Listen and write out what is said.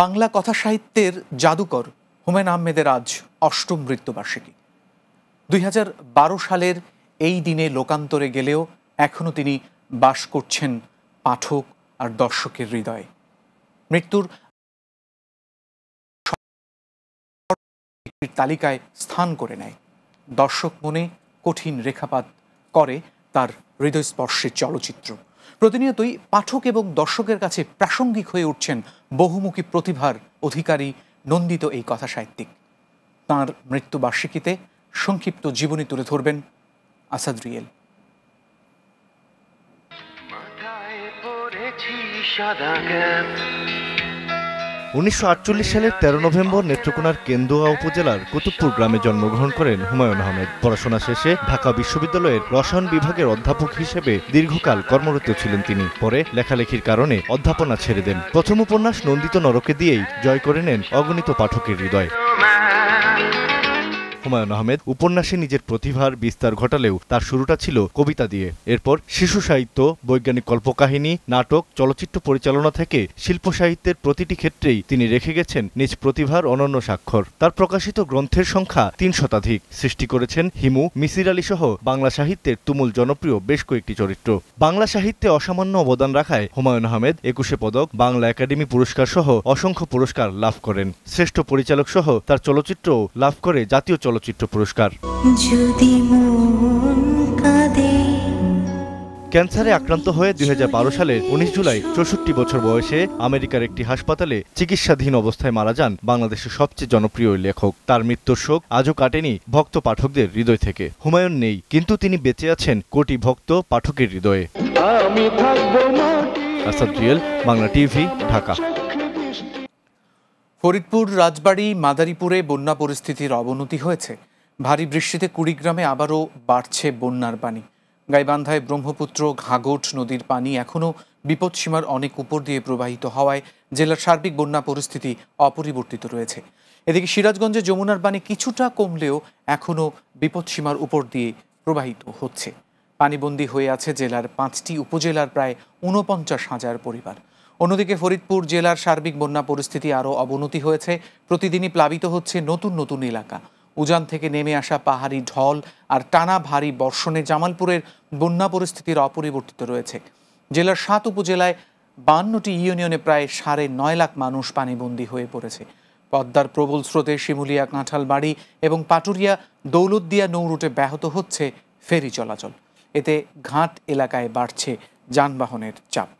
বাংলা কথা সাহিত্যের জাদুকর হুমায়ুন আহমেদের আজ অষ্টম মৃত্যুবার্ষিকী দুই হাজার সালের এই দিনে লোকান্তরে গেলেও এখনও তিনি বাস করছেন পাঠক আর দর্শকের হৃদয়ে মৃত্যুর তালিকায় স্থান করে নেয় দর্শক মনে কঠিন রেখাপাত করে তার হৃদয়স্পর্শের চলচ্চিত্র প্রতিনিয়তই পাঠক এবং দর্শকের কাছে প্রাসঙ্গিক হয়ে উঠছেন বহুমুখী প্রতিভার অধিকারী নন্দিত এই কথা সাহিত্যিক তাঁর মৃত্যুবার্ষিকীতে সংক্ষিপ্ত জীবনী তুলে ধরবেন আসাদ রিয়েল সাদা উনিশশো সালের ১৩ নভেম্বর নেত্রকোনার কেন্দুয়া উপজেলার কুতুবপুর গ্রামে জন্মগ্রহণ করেন হুমায়ুন আহমেদ পড়াশোনা শেষে ঢাকা বিশ্ববিদ্যালয়ের রসায়ন বিভাগের অধ্যাপক হিসেবে দীর্ঘকাল কর্মরত ছিলেন তিনি পরে লেখালেখির কারণে অধ্যাপনা ছেড়ে দেন প্রথম উপন্যাস নন্দিত নরকে দিয়েই জয় করে নেন অগণিত পাঠকের হৃদয় হুমায়ুন আহমেদ উপন্যাসে নিজের প্রতিভার বিস্তার ঘটালেও তার শুরুটা ছিল কবিতা দিয়ে এরপর শিশু সাহিত্য বৈজ্ঞানিক কল্পকাহিনী নাটক চলচ্চিত্র পরিচালনা থেকে শিল্প সাহিত্যের প্রতিটি ক্ষেত্রেই তিনি রেখে গেছেন নিজ প্রতিভার অনন্য স্বাক্ষর তার প্রকাশিত গ্রন্থের সংখ্যা তিন শতাধিক সৃষ্টি করেছেন হিমু মিসির আলী সহ বাংলা সাহিত্যের তুমুল জনপ্রিয় বেশ কয়েকটি চরিত্র বাংলা সাহিত্যে অসামান্য অবদান রাখায় হুমায়ুন আহমেদ একুশে পদক বাংলা একাডেমি পুরস্কার সহ অসংখ্য পুরস্কার লাভ করেন শ্রেষ্ঠ পরিচালক সহ তার চলচ্চিত্রও লাভ করে জাতীয় চলচ্চিত্র পুরস্কার ক্যান্সারে আক্রান্ত হয়ে দুই সালের উনিশ জুলাই চৌষট্টি বছর বয়সে আমেরিকার একটি হাসপাতালে চিকিৎসাধীন অবস্থায় মারা যান বাংলাদেশের সবচেয়ে জনপ্রিয় লেখক তার মৃত্যুর শোক আজও কাটেনি ভক্ত পাঠকদের হৃদয় থেকে হুমায়ুন নেই কিন্তু তিনি বেঁচে আছেন কোটি ভক্ত পাঠকের হৃদয়ে বাংলা টিভি ঢাকা ফরিদপুর রাজবাড়ি মাদারীপুরে বন্যা পরিস্থিতির অবনতি হয়েছে ভারী বৃষ্টিতে কুড়িগ্রামে আবারও বাড়ছে বন্যার পানি গাইবান্ধায় ব্রহ্মপুত্র ঘাঘট নদীর পানি এখনও বিপদসীমার অনেক উপর দিয়ে প্রবাহিত হওয়ায় জেলার সার্বিক বন্যা পরিস্থিতি অপরিবর্তিত রয়েছে এদিকে সিরাজগঞ্জে যমুনার পানি কিছুটা কমলেও এখনও বিপদসীমার উপর দিয়ে প্রবাহিত হচ্ছে পানিবন্দী হয়ে আছে জেলার পাঁচটি উপজেলার প্রায় ঊনপঞ্চাশ হাজার পরিবার অন্যদিকে ফরিদপুর জেলার সার্বিক বন্যা পরিস্থিতি আরও অবনতি হয়েছে প্রতিদিনই প্লাবিত হচ্ছে নতুন নতুন এলাকা উজান থেকে নেমে আসা পাহাড়ি ঢল আর টানা ভারী বর্ষণে জামালপুরের বন্যা পরিস্থিতির অপরিবর্তিত রয়েছে জেলার সাত উপজেলায় বান্নটি ইউনিয়নে প্রায় সাড়ে নয় লাখ মানুষ পানিবন্দী হয়ে পড়েছে পদ্মার প্রবল স্রোতে শিমুলিয়া কাঁঠালবাড়ি এবং পাটুরিয়া দৌলতদিয়া নৌরুটে ব্যাহত হচ্ছে ফেরি চলাচল এতে ঘাট এলাকায় বাড়ছে যানবাহনের চাপ